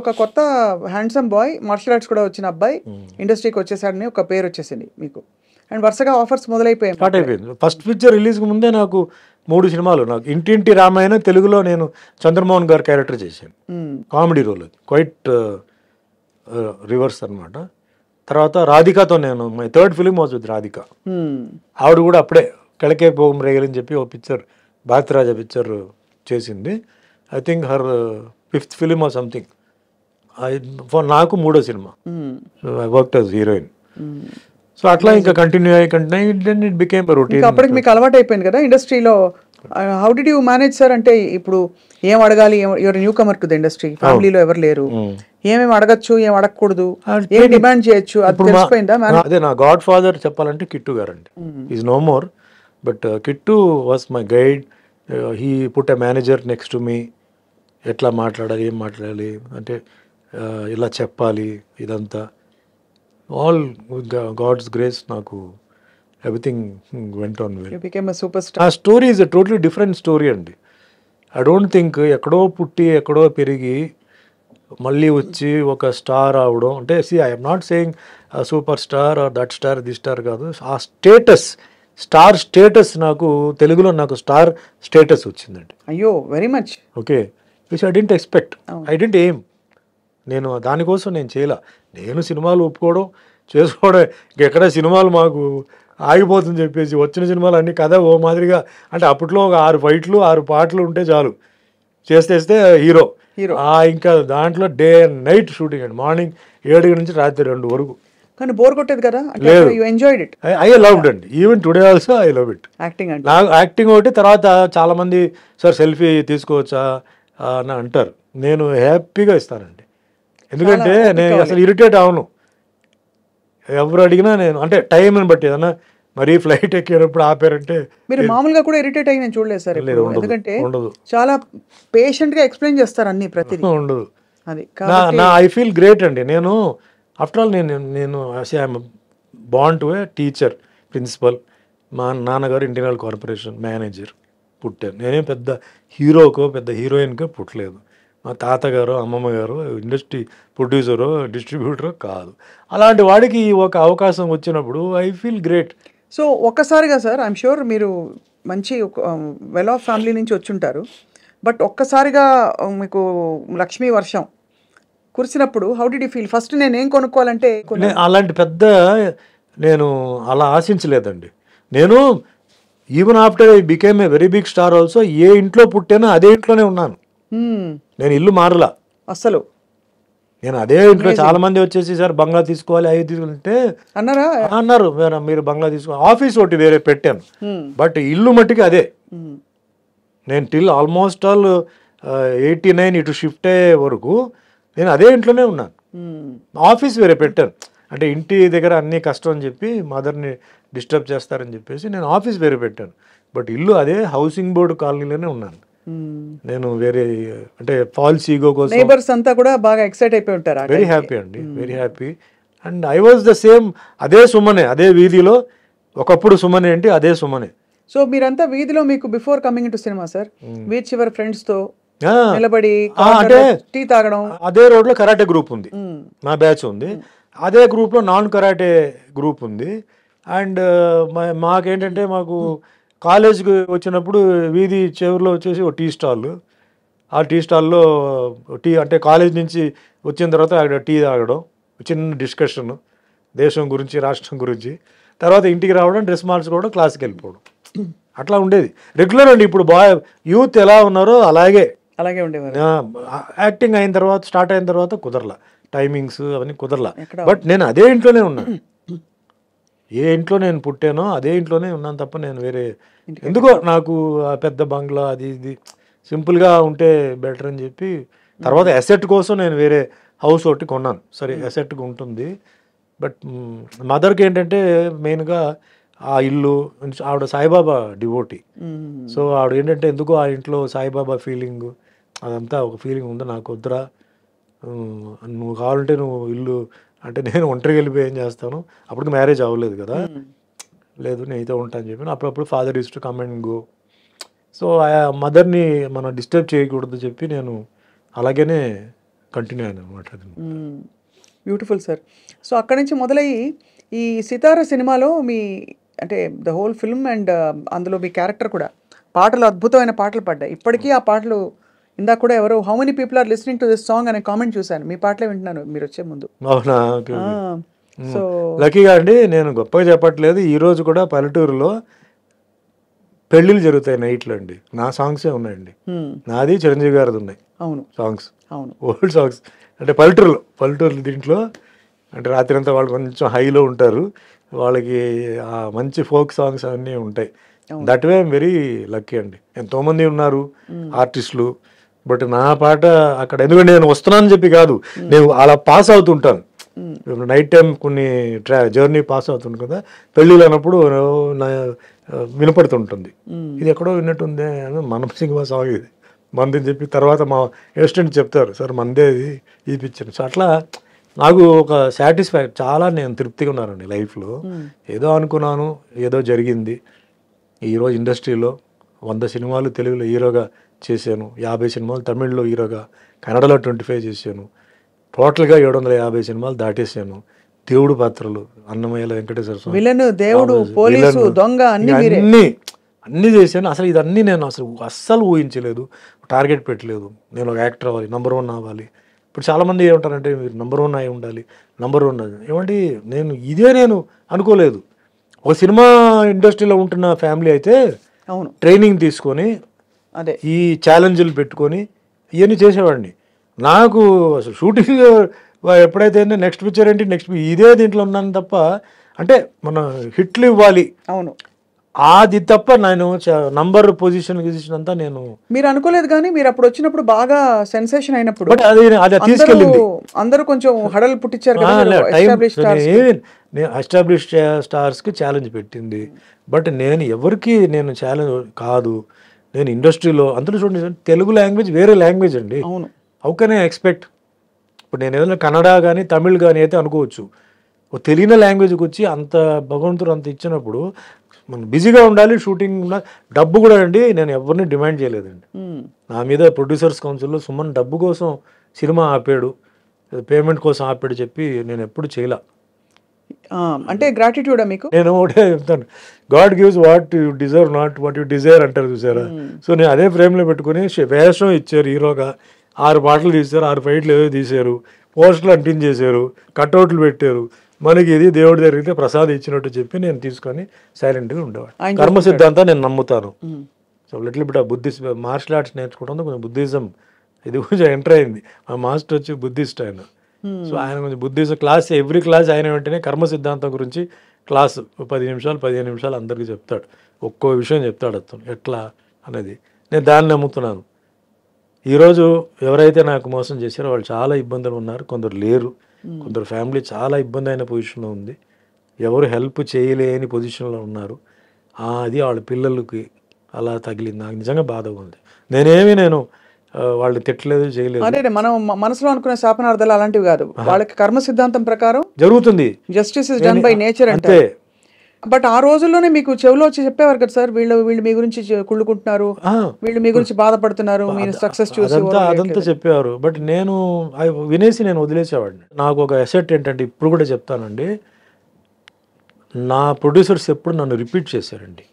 ఒక కొత్త handsome boy martial arts కూడా వచ్చిన అబ్బాయి ఇండస్ట్రీకి వచ్చేసాడని ఒక పేరు వచ్చేసింది మీకు అండ్ వరుసగా ఆఫర్స్ మొదలైపోయాయి స్టార్ట్ అయిపోయింది ఫస్ట్ పిక్చర్ రిలీజ్ ముందే నాకు మూడు సినిమాలు నాకు ఇంటింటి రామాయణ తెలుగులో నేను చంద్రమోహన్ గారు క్యారెక్టర్ చేశాను కామెడీ రోల్ క్వైట్ రివర్స్ అనమాట తర్వాత రాధికాతో నేను మై థర్డ్ ఫిలిం వచ్చింది రాధిక ఆవిడ కూడా అప్పుడే కిళకే భోగం రేగలని చెప్పి ఓ పిక్చర్ భారతరాజ పిక్చర్ చేసింది I think her fifth film or something for నాకు మూడో సినిమా I work as heroine so అట్లా ఇంకా కంటిన్యూ అయ్యి continue then it became routine అప్పటికి మీకు అలవాటు అయిపోయింది కదా ఇండస్ట్రీలో how did you manage sir అంటే ఇప్పుడు ఏం అడగాలి your newcomer to the industry ఫ్యామిలీలో ఎవరు లేరు ఏమేమి అడగచ్చు ఏం అడగకూడదు ఏం డిమాండ్ చేయొచ్చు అది తెలిసిపోయిందా అదే నా గాడ్ ఫాదర్ చెప్పాలంటే కిట్టు గారు అండి is no more but Kittu was my guide he put a manager next me ఎట్లా మాట్లాడాలి ఏం మాట్లాడాలి అంటే ఇలా చెప్పాలి ఇదంతా ఆల్ గాడ్స్ గ్రేస్ నాకు everything went on super star ఆ story is a totally different story అండి ఐ డోంట్ థింక్ ఎక్కడో పుట్టి ఎక్కడో పెరిగి మళ్ళీ వచ్చి ఒక స్టార్ అవడం అంటే see I'm not saying super star or that star the star కాదు ఆ స్టేటస్ స్టార్ స్టేటస్ నాకు తెలుగులో నాకు స్టార్ స్టేటస్ వచ్చిందండి అయ్యో very much okay which I didn't expect I didn't aim నేను దానికోసం నేను చేయలే నేను సినిమాలు ఒప్పుకోవడం చేసుకోవడం ఎక్కడ సినిమాలు మాకు ఆగిపోతుంది చెప్పేసి వచ్చిన సినిమాలు అన్నీ కథ ఓ మాదిరిగా అంటే అప్పట్లో ఒక ఆరు ఫైట్లు ఆరు పాటలు ఉంటే చాలు చేస్తేస్తే హీరో హీరో ఇంకా దాంట్లో డే అండ్ నైట్ షూటింగ్ అండి మార్నింగ్ ఏడు నుంచి రాత్రి రెండు వరకు కానీ బోర్ కొట్టేది కదా లేదు యూ ఇట్ ఐ లవ్డ్ అండి even today also I love it acting అండి నాకు యాక్టింగ్ ఒకటి తర్వాత చాలామంది సార్ సెల్ఫీ తీసుకోవచ్చా అని అంటారు నేను హ్యాపీగా ఇస్తానండి ఎందుకంటే నేను అసలు ఇరిటేట్ అవను ఎవరు అడిగినా నేను అంటే టైం బట్టి ఏదన్నా మరీ ఫ్లైట్ ఎక్కేటప్పుడు ఆపారంటే మీరు మామూలుగా కూడా ఇరిటేట్ అయ్యి నేను చూడలేదు సార్ ఎందుకంటే చాలా పేషెంట్ గా ఎక్స్ప్లెయిన్ చేస్తారు అన్ని ప్రతి ఉండదు నా ఐ ఫీల్ గ్రేట్ అండి నేను ఆఫ్టర్ ఆల్ నేను నేను బాండ్ టు ఏ టీచర్ ప్రిన్సిపల్ మా నాన్నగారు ఇండియన్ కార్పొరేషన్ మేనేజర్ పుట్టాను నేనేం పెద్ద హీరోకో పెద్ద హీరోయిన్కో పుట్టలేదు మా తాతగారు అమ్మమ్మ గారు ఇండస్ట్రీ ప్రొడ్యూసరు డిస్ట్రిబ్యూటరు కాదు అలాంటి వాడికి ఒక అవకాశం వచ్చినప్పుడు ఐ ఫీల్ గ్రేట్ సో ఒక్కసారిగా సార్ ఐమ్ షూర్ మీరు మంచి వెల్ ఆఫ్ ఫ్యామిలీ నుంచి వచ్చుంటారు బట్ ఒక్కసారిగా మీకు లక్ష్మీ వర్షం కురిసినప్పుడు హౌ డి ఫీల్ ఫస్ట్ నేను ఏం కొనుక్కోవాలంటే అలాంటి పెద్ద నేను అలా ఆశించలేదండి నేను even after I became a very big star also ఏ ఇంట్లో పుట్టానో అదే ఇంట్లోనే ఉన్నాను నేను ఇల్లు మారలా అసలు నేను అదే ఇంట్లో చాలా మంది వచ్చేసి సార్ బంగ్లా తీసుకోవాలి అవి తీసుకుంటే అన్నారా అన్నారు మీరు బంగ్లా తీసుకోవాలి ఆఫీస్ ఒకటి వేరే పెట్టాను బట్ ఇల్లు మట్టికి అదే నేను till almost all eighty nine ఇటు షిఫ్ట్ అయ్యే వరకు నేను అదే ఇంట్లోనే ఉన్నాను ఆఫీస్ వేరే పెట్టాను అంటే ఇంటి దగ్గర అన్ని కష్టం అని చెప్పి మదర్ని డిస్టర్బ్ చేస్తారని చెప్పేసి నేను ఆఫీస్ వేరే పెట్టాను బట్ ఇల్లు అదే హౌసింగ్ బోర్డు కాలనీలోనే ఉన్నాను నేను వేరే అంటే ఫాల్స్ ఈగో కోసం నైబర్స్ అంతా కూడా బాగా ఎక్సైట్ అయిపోయి ఉంటారు వెరీ హ్యాపీ అండి very happy and I was the same అదే సుమనే అదే వీధిలో ఒకప్పుడు సుమనే ఏంటి అదే సుమనే సో మీరంతా వీధిలో మీకు before coming to cinema sir which your friends తో నిలబడి అంటే టీ తాగడం అదే రోడ్ hmm. hmm. లో కరాటే గ్రూప్ ఉంది నా బ్యాచ్ ఉంది అదే గ్రూప్ లో నాన్ కరాటే గ్రూప్ ఉంది అండ్ మాకేంటంటే మాకు hmm. కాలేజీకి వచ్చినప్పుడు వీధి చివరిలో వచ్చేసి ఒక టీ స్టాల్ ఆ టీ స్టాల్లో టీ అంటే కాలేజ్ నుంచి వచ్చిన తర్వాత అక్కడ టీ తాగడం చిన్న డిస్కషన్ దేశం గురించి రాష్ట్రం గురించి తర్వాత ఇంటికి రావడం డ్రెస్ మార్చుకోవడం క్లాస్కి వెళ్ళిపోవడం అట్లా ఉండేది రెగ్యులర్ అండి ఇప్పుడు బాయ్ యూత్ ఎలా ఉన్నారో అలాగే అలాగే ఉండేవారు యాక్టింగ్ అయిన తర్వాత స్టార్ట్ అయిన తర్వాత కుదరలా టైమింగ్స్ అవన్నీ కుదరలా బట్ నేను అదే ఇంట్లోనే ఉన్నాను ఏ ఇంట్లో నేను పుట్టానో అదే ఇంట్లోనే ఉన్నాను తప్ప నేను వేరే ఎందుకో నాకు పెద్ద బంగ్లా అది ఇది సింపుల్గా ఉంటే బెటర్ అని చెప్పి తర్వాత అసెట్ hmm. కోసం నేను వేరే హౌస్ ఒకటి కొన్నాను సరే అసెట్గా hmm. ఉంటుంది బట్ మదర్కి hmm, ఏంటంటే మెయిన్గా ఆ ఇల్లు ఆవిడ సాయిబాబా డివోటి సో ఆవిడ ఏంటంటే ఎందుకో ఆ ఇంట్లో సాయిబాబా ఫీలింగ్ అదంతా ఒక ఫీలింగ్ ఉంది నాకు వద్దురా నువ్వు కావాలంటే నువ్వు ఇల్లు అంటే నేను ఒంటరికి వెళ్ళిపోయి ఏం చేస్తాను అప్పటికి మ్యారేజ్ అవ్వలేదు కదా లేదు నేనైతే ఉంటాను చెప్పి అప్పుడప్పుడు father used to come and go so ఆ మదర్ని మనం డిస్టర్బ్ చేయకూడదు చెప్పి నేను అలాగనే కంటిన్యూ అయ్యాను అనమాట బ్యూటిఫుల్ సార్ సో అక్కడి నుంచి మొదలయ్యి ఈ సితార సినిమాలో మీ అంటే ద హోల్ ఫిల్మ్ అండ్ అందులో మీ క్యారెక్టర్ కూడా పాటలు అద్భుతమైన పాటలు పడ్డాయి ఇప్పటికీ ఆ పాటలు ఇందాక కూడా ఎవరో how many people are listening to this song అనే కామెంట్ చూశాను మీ పాటలే వింటున్నాను మీరు వచ్చే ముందు అవునా సో లక్కీగా అండి నేను గొప్పగా చెప్పట్లేదు ఈ రోజు కూడా పల్లెటూరులో పెళ్ళిళ్ళు జరుగుతాయి నైట్లో అండి నా సాంగ్సే ఉన్నాయండి నాది చిరంజీవి గారిది ఉన్నాయి అవును సాంగ్స్ అవును ఓల్డ్ సాంగ్స్ అంటే పల్లెటూరులో పల్లెటూరులో దీంట్లో అంటే రాత్రి అంతా వాళ్ళు కొంచెం హైలో ఉంటారు వాళ్ళకి ఆ మంచి ఫోక్ సాంగ్స్ అన్నీ ఉంటాయి దట్ వే వెరీ లక్కీ అండి ఎంతోమంది ఉన్నారు ఆర్టిస్టులు బట్ నా పాట అక్కడ ఎందుకంటే నేను వస్తున్నాను చెప్పి కాదు నేను అలా పాస్ అవుతుంటాను నైట్ టైం కొన్ని ట్రా జర్నీ పాస్ అవుతుంది కదా పెళ్ళిళ్ళు అన్నప్పుడు నా వినపడుతుంటుంది ఇది ఎక్కడో విన్నట్టుంది అని మన సినిమా సాంగ్ ఇది మంది చెప్పి తర్వాత మా అసిస్టెంట్ చెప్తారు సార్ మందే ఇది ఈ సో అట్లా నాకు ఒక సాటిస్ఫై చాలా నేను తృప్తిగా ఉన్నానండి లైఫ్లో ఏదో అనుకున్నాను ఏదో జరిగింది ఈరోజు ఇండస్ట్రీలో వంద సినిమాలు తెలుగులో హీరోగా చేశాను యాభై సినిమాలు తమిళ్లో హీరోగా కన్నడలో ట్వంటీ ఫైవ్ చేశాను టోటల్గా ఏడు వందల యాభై సినిమాలు దాటేశాను దేవుడు పాత్రలు అన్నమయ్యల వెంకటేశ్వర స్వామి దేవుడు పోలీసు దొంగ అన్ని అన్ని చేశాను అసలు ఇదన్నీ నేను అసలు అస్సలు ఊహించలేదు టార్గెట్ పెట్టలేదు నేను ఒక యాక్టర్ అవ్వాలి నెంబర్ వన్ అవ్వాలి ఇప్పుడు చాలామంది ఏమంటారంటే మీరు నెంబర్ వన్ అయి ఉండాలి నెంబర్ వన్ ఏమంటే నేను ఇదే నేను అనుకోలేదు ఒక సినిమా ఇండస్ట్రీలో ఉంటున్న ఫ్యామిలీ అయితే అవును ట్రైనింగ్ తీసుకొని అదే ఈ ఛాలెంజ్లు పెట్టుకొని ఇవన్నీ చేసేవాడిని నాకు అసలు షూటింగ్ ఎప్పుడైతే నెక్స్ట్ పిక్చర్ ఏంటి నెక్స్ట్ ఇదే దీంట్లో ఉన్నాను తప్ప అంటే మన హిట్లు ఇవ్వాలి అవును అది తప్ప నేను నంబర్ పొజిషన్ అంతా నేను మీరు అనుకోలేదు కానీ మీరు అప్పుడు వచ్చినప్పుడు బాగా సెన్సేషన్ అయినప్పుడు అది అది తీసుకెళ్ళింది అందరూ కొంచెం హడలు పుట్టించారు ఎస్టాబ్లిష్ స్టార్స్ కి ఛాలెంజ్ పెట్టింది బట్ నేను ఎవరికి నేను ఛాలెంజ్ కాదు నేను ఇండస్ట్రీలో అందులో చూడండి తెలుగు లాంగ్వేజ్ వేరే లాంగ్వేజ్ అండి అవును హౌ కెన్ ఐ ఎక్స్పెక్ట్ ఇప్పుడు నేను ఏదైనా కన్నడ కానీ తమిళ్ కానీ అయితే అనుకోవచ్చు ఓ తెలియని లాంగ్వేజ్కి వచ్చి అంత భగవంతుడు అంత ఇచ్చినప్పుడు మనం బిజీగా ఉండాలి షూటింగ్ డబ్బు కూడా అండి నేను ఎవరిని డిమాండ్ చేయలేదండి hmm. నా మీద ప్రొడ్యూసర్స్ కౌన్సిల్లో సుమన్ డబ్బు కోసం సినిమా ఆపాడు పేమెంట్ కోసం ఆపాడు చెప్పి నేను ఎప్పుడు చేయలే Um, అంటే గ్రాటిట్యూడ్ మీకు నేను ఒకటే చెప్తాను God gives what you deserve not what you desire అంటారు చూసారా hmm. సో నేను అదే ఫ్రేమ్ లో పెట్టుకుని వేషం ఇచ్చారు హీరోగా ఆరు పాటలు తీశారు ఆరు ఫైట్లు ఏదో తీశారు పోస్టులు చేశారు కట్అవుట్లు పెట్టారు మనకి ఇది దేవుడి జరిగితే ప్రసాదం ఇచ్చినట్టు చెప్పి నేను తీసుకొని సైలెంట్గా ఉండేవాడు కర్మ సిద్ధాంతా నేను నమ్ముతాను hmm. సో లిటిల్ బిట్ ఆ బుద్ధిస్ట్ మార్షల్ ఆర్ట్స్ నేర్చుకోవడంతో కొంచెం బుద్ధిజం ఇది కొంచెం ఎంటర్ అయింది మా మాస్టర్ వచ్చి బుద్ధిస్ట్ ఆయన సో ఆయన కొంచెం బుద్ధిజం క్లాస్ ఎవ్రీ క్లాస్ ఆయన వెంటనే కర్మ సిద్ధాంతం గురించి క్లాస్ పది నిమిషాలు పదిహేను నిమిషాలు అందరికీ చెప్తాడు ఒక్కో విషయం చెప్తాడు అతను ఎట్లా అనేది నేను దాన్ని నమ్ముతున్నాను ఈరోజు ఎవరైతే నాకు మోసం చేశారో వాళ్ళు చాలా ఇబ్బందులు ఉన్నారు కొందరు లేరు కొందరు ఫ్యామిలీ చాలా ఇబ్బంది అయిన పొజిషన్లో ఉంది ఎవరు హెల్ప్ చేయలేని పొజిషన్లో ఉన్నారు అది వాళ్ళ పిల్లలకి అలా తగిలింది నాకు నిజంగా బాధగా ఉంది నేనేమి నేను వాళ్ళు తిట్టలేదు చేయలేదు అంటే మనం మనసులో అనుకునే శాపనార్థాలు అలాంటివి కాదు వాళ్ళకి కర్మ సిద్ధాంతం ప్రకారం జరుగుతుంది justice is done by nature అంటే బట్ ఆ రోజుల్లోనే మీకు చెవిలో వచ్చి చెప్పేవారు కదా సార్ వీళ్ళు వీళ్ళు మీ గురించి కుళ్ళుకుంటున్నారు వీళ్ళు మీ గురించి బాధపడుతున్నారు మీరు సక్సెస్ చూసి అదంతా చెప్పేవారు బట్ నేను వినేసి నేను వదిలేసేవాడిని నాకు ఒక ఎసెట్ ఏంటంటే ఇప్పుడు కూడా చెప్తానండి నా ప్రొడ్యూసర్స్ ఎప్పుడు నన్ను రిపీట్ చేశారండి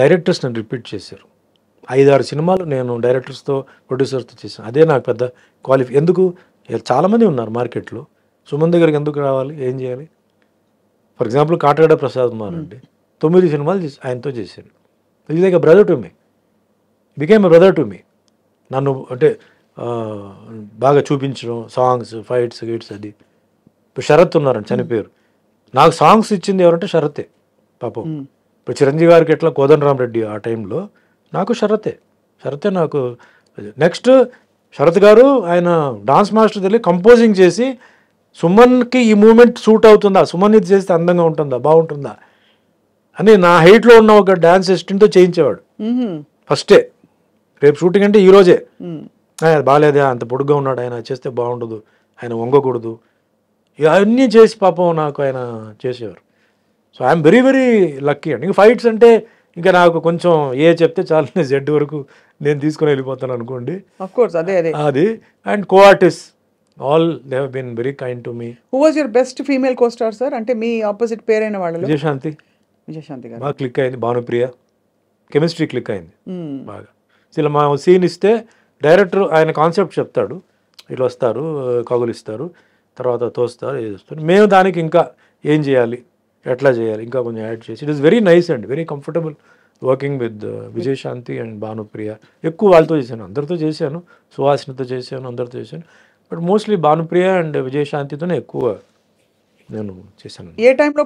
డైరెక్టర్స్ నన్ను రిపీట్ చేశారు ఐదు ఆరు సినిమాలు నేను డైరెక్టర్స్తో ప్రొడ్యూసర్స్తో చేశాను అదే నాకు పెద్ద క్వాలిఫై ఎందుకు చాలామంది ఉన్నారు మార్కెట్లో సుమన్ దగ్గరికి ఎందుకు రావాలి ఏం చేయాలి ఫర్ ఎగ్జాంపుల్ కాటగడ ప్రసాద్ కుమార్ అండి తొమ్మిది సినిమాలు ఆయనతో చేశాను ఇది దగ్గర brother to me became brother to me నన్ను అంటే బాగా చూపించడం సాంగ్స్ ఫైట్స్ గైట్స్ అది ఇప్పుడు శరత్ ఉన్నారండి చనిపోయారు నాకు సాంగ్స్ ఇచ్చింది ఎవరంటే శరత్తే పాపం ఇప్పుడు చిరంజీవి గారికి ఎట్లా కోదండరామరెడ్డి ఆ టైంలో నాకు షరతే షరతే నాకు నెక్స్ట్ శరత్ గారు ఆయన డాన్స్ మాస్టర్ తెలియ కంపోజింగ్ చేసి సుమన్కి ఈ మూమెంట్ సూట్ అవుతుందా సుమన్ ఇది చేస్తే అందంగా ఉంటుందా బాగుంటుందా అని నా హైట్లో ఉన్న ఒక డాన్స్ అసిస్టెంట్తో చేయించేవాడు ఫస్టే రేపు షూటింగ్ అంటే ఈరోజే బాగాలేదే అంత పొడుగ్గా ఉన్నాడు ఆయన చేస్తే బాగుండదు ఆయన వంగకూడదు ఇవన్నీ చేసి పాపం నాకు ఆయన చేసేవారు so I'm very very lucky అండి ఫైట్స్ అంటే ఇంకా నాకు కొంచెం ఏ చెప్తే చాలు నేను జెడ్ వరకు నేను తీసుకుని వెళ్ళిపోతాను అనుకోండి కోర్స్ అదే అదే అది and co-artists all they have been very kind to me who was your best female co-star sir అంటే మీ ఆపోజిట్ పేరు అయిన వాళ్ళు విజయశాంతి విజయశాంతి గారు బాగా క్లిక్ అయింది భానుప్రియ కెమిస్ట్రీ క్లిక్ అయింది hmm. బాగా ఇలా మా సీన్ ఇస్తే డైరెక్టర్ ఆయన కాన్సెప్ట్ చెప్తాడు ఇట్లా వస్తారు కగులు ఇస్తారు తర్వాత తోస్తారు చేస్తారు మేము దానికి ఇంకా ఏం చేయాలి ఎట్లా చేయాలి ఇంకా కొంచెం యాడ్ చేసి it is very nice and very comfortable working with Vijayashanti and Bhanupriya ఎక్కువ వాళ్ళతో చేశాను అందరితో చేశాను సువాసినతో చేశాను అందరితో చేశాను బట్ మోస్ట్లీ భానుప్రియ అండ్ విజయశాంతితోనే ఎక్కువ నేను చేశాను ఏ టైంలో